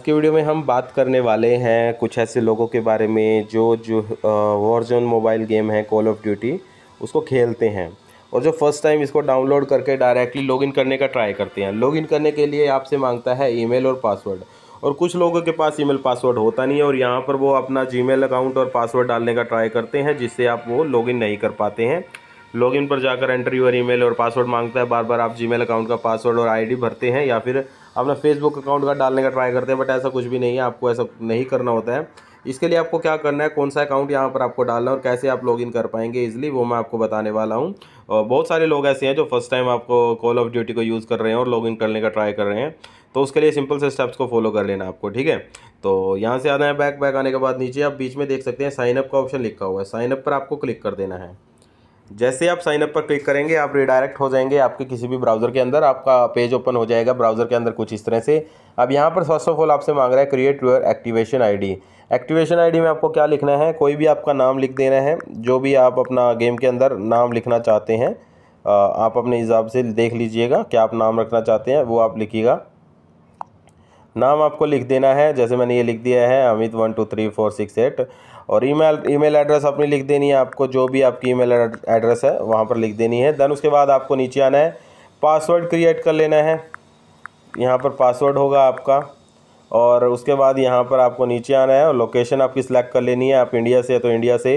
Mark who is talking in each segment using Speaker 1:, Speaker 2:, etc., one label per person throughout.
Speaker 1: आज के वीडियो में हम बात करने वाले हैं कुछ ऐसे लोगों के बारे में जो जो वॉरजोन मोबाइल गेम है कॉल ऑफ ड्यूटी उसको खेलते हैं और जो फर्स्ट टाइम इसको डाउनलोड करके डायरेक्टली लॉगिन करने का ट्राई करते हैं लॉगिन करने के लिए आपसे मांगता है ईमेल और पासवर्ड और कुछ लोगों के पास ईमेल पासवर्ड होता नहीं है और यहाँ पर वो अपना जी अकाउंट और पासवर्ड डालने का ट्राई करते हैं जिससे आप वो लॉगिन नहीं कर पाते हैं लॉगिन पर जाकर एंट्री और ईमेल और पासवर्ड मांगता है बार बार आप जीमेल अकाउंट का पासवर्ड और आईडी भरते हैं या फिर अपना फेसबुक अकाउंट का डालने का ट्राई करते हैं बट ऐसा कुछ भी नहीं है आपको ऐसा नहीं करना होता है इसके लिए आपको क्या करना है कौन सा अकाउंट यहाँ पर आपको डालना है और कैसे आप लॉगिन कर पाएंगे इजिली वो मैं आपको बताने वाला हूँ और बहुत सारे लोग ऐसे हैं जो फर्स्ट टाइम आपको कॉल ऑफ ड्यूटी को यूज़ कर रहे हैं और लॉगिन करने का ट्राई कर रहे हैं तो उसके लिए सिंपल से स्टेप्स को फॉलो कर लेना आपको ठीक है तो यहाँ से आना है बैक बैक आने के बाद नीचे आप बीच में देख सकते हैं साइनअप का ऑप्शन लिखा हुआ है साइनअप पर आपको क्लिक कर देना है जैसे आप साइन अप पर क्लिक करेंगे आप रिडायरेक्ट हो जाएंगे आपके किसी भी ब्राउज़र के अंदर आपका पेज ओपन हो जाएगा ब्राउज़र के अंदर कुछ इस तरह से अब यहाँ पर फर्स्ट ऑफ ऑल आपसे मांग रहा है create your activation ID activation ID में आपको क्या लिखना है कोई भी आपका नाम लिख देना है जो भी आप अपना गेम के अंदर नाम लिखना चाहते हैं आप अपने हिसाब से देख लीजिएगा क्या आप नाम रखना चाहते हैं वो आप लिखिएगा नाम आपको लिख देना है जैसे मैंने ये लिख दिया है Amit one two three four six eight और ईमेल ईमेल एड्रेस अपनी लिख देनी है आपको जो भी आपकी ईमेल एड्रेस है वहाँ पर लिख देनी है देन उसके बाद आपको नीचे आना है पासवर्ड क्रिएट कर लेना है यहाँ पर पासवर्ड होगा आपका और उसके बाद यहाँ पर आपको नीचे आना है और लोकेशन आपकी सिलेक्ट कर लेनी है आप इंडिया से तो इंडिया से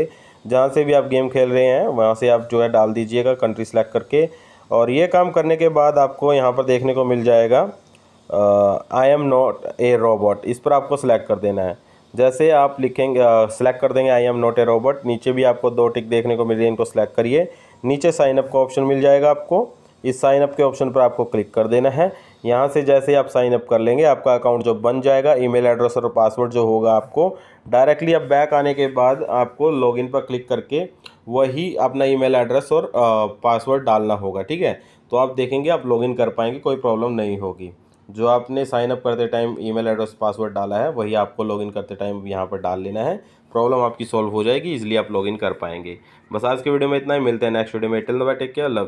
Speaker 1: जहाँ से भी आप गेम खेल रहे हैं वहाँ से आप जो है डाल दीजिएगा कंट्री सेलेक्ट करके और ये काम करने के बाद आपको यहाँ पर देखने को मिल जाएगा I am not a robot इस पर आपको सेलेक्ट कर देना है जैसे आप लिखेंगे सेलेक्ट uh, कर देंगे I am not a robot नीचे भी आपको दो टिक देखने को मिल रही है इनको सेलेक्ट करिए नीचे साइनअप का ऑप्शन मिल जाएगा आपको इस साइनअप के ऑप्शन पर आपको क्लिक कर देना है यहाँ से जैसे ही आप साइनअप कर लेंगे आपका अकाउंट जो बन जाएगा ईमेल एड्रेस और पासवर्ड जो होगा आपको डायरेक्टली अब बैक आने के बाद आपको लॉगिन पर क्लिक करके वही अपना ईमेल एड्रेस और पासवर्ड uh, डालना होगा ठीक है तो आप देखेंगे आप लॉगिन कर पाएंगे कोई प्रॉब्लम नहीं होगी जो आपने साइन अप करते टाइम ईमेल एड्रेस पासवर्ड डाला है वही आपको लॉगिन करते टाइम यहाँ पर डाल लेना है प्रॉब्लम आपकी सॉल्व हो जाएगी इजिली आप लॉगिन कर पाएंगे बस आज के वीडियो में इतना ही मिलते हैं नेक्स्ट वीडियो में till then take care love